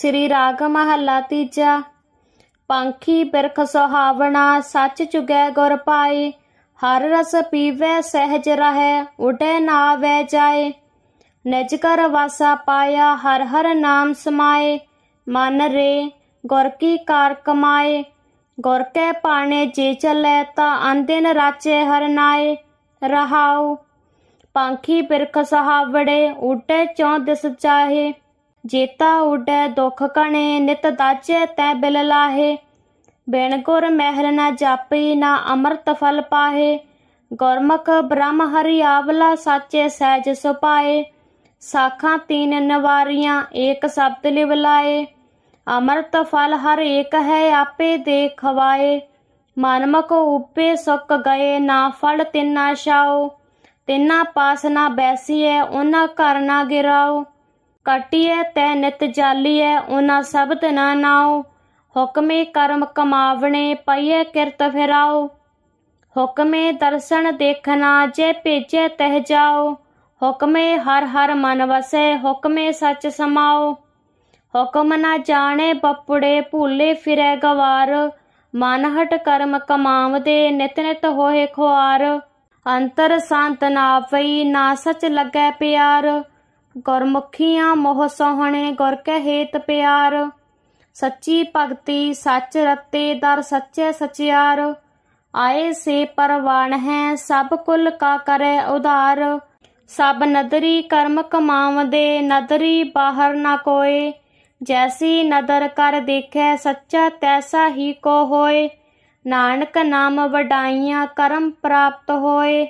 श्री राग महला तीजा पंखी बिरख सुहावना सच चुगै गुर पाए हर रस पीवे सहज रह उडे ना वह जाए निज कर वासा पाया हर हर नाम समाए मन रे गुर की कार कमाए गुर के पाने जे चले ता अंदिन राचे हर नाए रहाओ पंखी बिरख सुहावड़े उडे चौं दिस चाहे ਜੇਤਾ ਉਡੈ ਦੁਖ ਕਣੇ ਨਿਤ दाचे ਤੈ ਬਿਲ ਲਾਹੇ ਬਿਨ ਗੁਰ ਮਹਿਲ ਨਾ ਜਾਪੀ ਨਾ ਅਮਰਤ ਫਲ ਪਾਹੇ ਗੁਰਮਖ ਬ੍ਰਹਮ ਹਰਿ ਆਵਲਾ ਸਾਚੇ ਸਹਿਜ ਸੁਪਾਏ ਸਾਖਾਂ ਤੀਨ ਨਵਾਰੀਆਂ ਏਕ ਸ਼ਬਦ ਲਿਵ ਲਾਏ ਅਮਰਤ ਫਲ ਹਰ ਏਕ ਹੈ ਆਪੇ ਦੇ ਖਵਾਏ ਮਨਮੁਖ ਉਪੇ ਸੁਕ ਗਏ ਨਾ ਫਲ ਤਿੰਨਾ ਛਾਓ ਤਿੰਨਾ ਪਾਸ ਨਾ ਬੈਸੀਐ ਉਹਨਾਂ ਕਰਨਾ ਗਿਰਾਓ ਕਟਿਏ ਤੈ ਨਿਤ ਜਾਲੀਐ ਉਹਨਾਂ ਸਭ ਤਨਾ ਨਾਉ ਹੁਕਮੇ ਕਰਮ ਕਮਾਵਣੇ ਪਈਏ ਕਿਰਤ ਫਿਰਾਓ ਹੁਕਮੇ ਦਰਸ਼ਨ ਦੇਖਣਾ ਜੇ ਭੇਜੇ ਤਹਿ ਜਾਓ ਹੁਕਮੇ ਹਰ ਹਰ ਮਨ ਵਸੇ ਹੁਕਮੇ ਸੱਚ ਸਮਾਓ ਹੁਕਮ ਨਾ ਜਾਣੇ ਬੱਪੜੇ ਭੂਲੇ ਫਿਰੇ ਗਵਾਰ ਮਨ ਹਟ ਕਰਮ ਕਮਾਵਦੇ ਨਿਤ ਨਿਤ ਹੋਏ ਖੁਆਰ ਅੰਤਰ ਸੰਤ ਨਾ ਪਈ ਨਾ ਸੱਚ ਲੱਗੇ ਪਿਆਰ ਗੁਰਮੁਖੀਆਂ ਮੋਹ ਸੋਹਣੇ ਗੁਰ ਕੈ ਹੇਤ ਪਿਆਰ ਸੱਚੀ ਭਗਤੀ ਸੱਚ ਰਤੇ ਦਰ ਸੱਚੇ ਸਚਿਆਰ ਆਏ ਸੇ ਪਰਵਾਨ ਹੈ ਸਭ ਕੁਲ ਕਾ ਕਰੈ ਉਧਾਰ ਸਭ ਨਦਰੀ ਕਰਮ ਕਮਾਵਦੇ ਨਦਰੀ ਬਾਹਰ ਨਾ ਕੋਏ ਜੈਸੀ ਨਦਰ ਕਰ ਦੇਖੈ ਸੱਚਾ ਤੈਸਾ ਹੀ ਕੋ ਹੋਏ ਨਾਨਕ ਨਾਮ ਵਡਾਈਆਂ ਕਰਮ ਪ੍ਰਾਪਤ ਹੋਏ